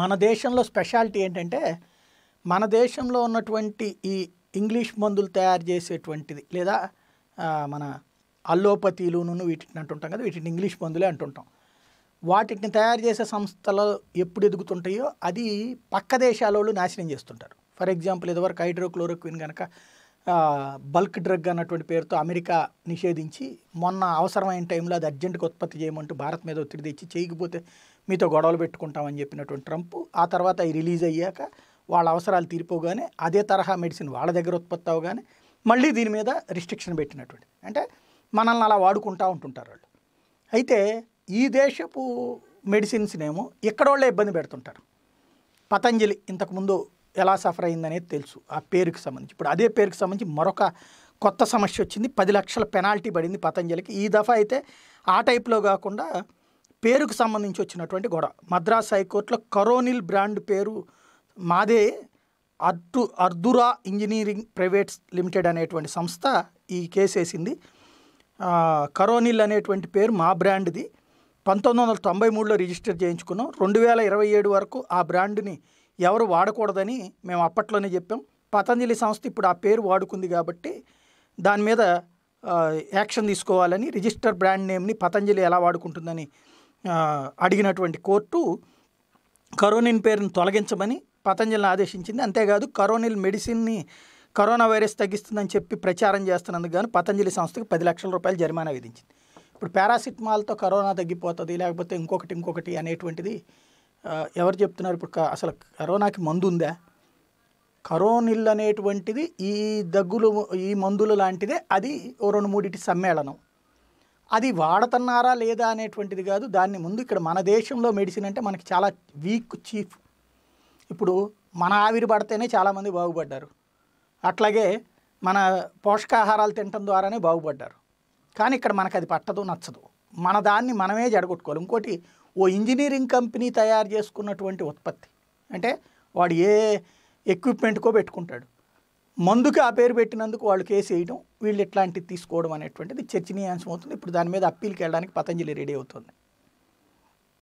మన దేశంలో స్పెషాలిటీ ఏంటంటే మన దేశంలో ఉన్నటువంటి ఈ ఇంగ్లీష్ మందులు తయారు చేసేటువంటిది లేదా మన అల్లోపతిలోను వీటిని అంటుంటాం కదా వీటిని ఇంగ్లీష్ మందులే అంటుంటాం వాటిని తయారు చేసే సంస్థలు ఎప్పుడు ఎదుగుతుంటాయో అది పక్క దేశాల వాళ్ళు నాశనం చేస్తుంటారు ఫర్ ఎగ్జాంపుల్ ఇదివరకు హైడ్రోక్లోరోక్విన్ కనుక బల్క్ డ్రగ్ అన్నటువంటి పేరుతో అమెరికా నిషేధించి మొన్న అవసరమైన టైంలో అది అర్జెంటుగా ఉత్పత్తి చేయమంటూ భారత్ మీద ఒత్తిడి తెచ్చి చేయకపోతే మీతో గొడవలు పెట్టుకుంటామని చెప్పినటువంటి ట్రంప్ ఆ తర్వాత అవి రిలీజ్ అయ్యాక వాళ్ళ అవసరాలు తీరిపోగానే అదే తరహా మెడిసిన్ వాళ్ళ దగ్గర ఉత్పత్తి అవగానే మళ్ళీ దీని మీద రిస్ట్రిక్షన్ పెట్టినటువంటి అంటే మనల్ని అలా వాడుకుంటూ ఉంటుంటారు వాళ్ళు అయితే ఈ దేశపు మెడిసిన్స్నేమో ఎక్కడోళ్ళే ఇబ్బంది పెడుతుంటారు పతంజలి ఇంతకుముందు ఎలా సఫర్ అయిందనేది తెలుసు ఆ పేరుకి సంబంధించి ఇప్పుడు అదే పేరుకి సంబంధించి మరొక కొత్త సమస్య వచ్చింది పది లక్షల పెనాల్టీ పడింది పతంజలికి ఈ దఫా అయితే ఆ టైప్లో కాకుండా పేరుకు సంబంధించి వచ్చినటువంటి గొడవ మద్రాస్ హైకోర్టులో కరోనిల్ బ్రాండ్ పేరు మాదే అర్దు అర్దురా ఇంజనీరింగ్ ప్రైవేట్స్ లిమిటెడ్ అనేటువంటి సంస్థ ఈ కేసు వేసింది కరోనిల్ అనేటువంటి పేరు మా బ్రాండ్ది పంతొమ్మిది వందల తొంభై మూడులో రిజిస్టర్ చేయించుకున్నాం రెండు వేల ఇరవై ఏడు వరకు ఆ బ్రాండ్ని ఎవరు వాడకూడదని మేము అప్పట్లోనే చెప్పాం పతంజలి సంస్థ ఇప్పుడు ఆ పేరు వాడుకుంది కాబట్టి దాని మీద యాక్షన్ తీసుకోవాలని రిజిస్టర్ బ్రాండ్ నేమ్ని పతంజలి ఎలా వాడుకుంటుందని అడిగినటువంటి కోర్టు కరోనిన్ పేరును తొలగించమని పతంజలిని ఆదేశించింది అంతేకాదు కరోనిల్ మెడిసిన్ని కరోనా వైరస్ తగ్గిస్తుందని చెప్పి ప్రచారం చేస్తున్నందుకు గాను పతంజలి సంస్థకు పది లక్షల రూపాయలు జరిమానా విధించింది ఇప్పుడు పారాసిటమాల్తో కరోనా తగ్గిపోతుంది లేకపోతే ఇంకొకటి ఇంకొకటి అనేటువంటిది ఎవరు చెప్తున్నారు ఇప్పుడు అసలు కరోనాకి మందు ఉందా కరోనిల్ అనేటువంటిది ఈ దగ్గులు ఈ మందులు లాంటిదే అది ఓ రెండు మూడిటి సమ్మేళనం అది వాడుతున్నారా లేదా అనేటువంటిది కాదు దాన్ని ముందు ఇక్కడ మన దేశంలో మెడిసిన్ అంటే మనకి చాలా వీక్ చీఫ్ ఇప్పుడు మన ఆవిరి పడితేనే చాలామంది బాగుపడ్డారు అట్లాగే మన పోషకాహారాలు తినటం ద్వారానే బాగుపడ్డారు కానీ ఇక్కడ మనకు అది పట్టదు నచ్చదు మన దాన్ని మనమే జడగొట్టుకోవాలి ఇంకోటి ఓ ఇంజనీరింగ్ కంపెనీ తయారు చేసుకున్నటువంటి ఉత్పత్తి అంటే వాడు ఏ ఎక్విప్మెంట్కో పెట్టుకుంటాడు మందుకి ఆ పేరు పెట్టినందుకు వాళ్ళు కేసు వేయడం వీళ్ళు ఎట్లాంటివి తీసుకోవడం అనేటువంటిది చర్చనీయాంశం అవుతుంది ఇప్పుడు దాని మీద అప్పీల్కి వెళ్ళడానికి పతంజలి రెడీ అవుతుంది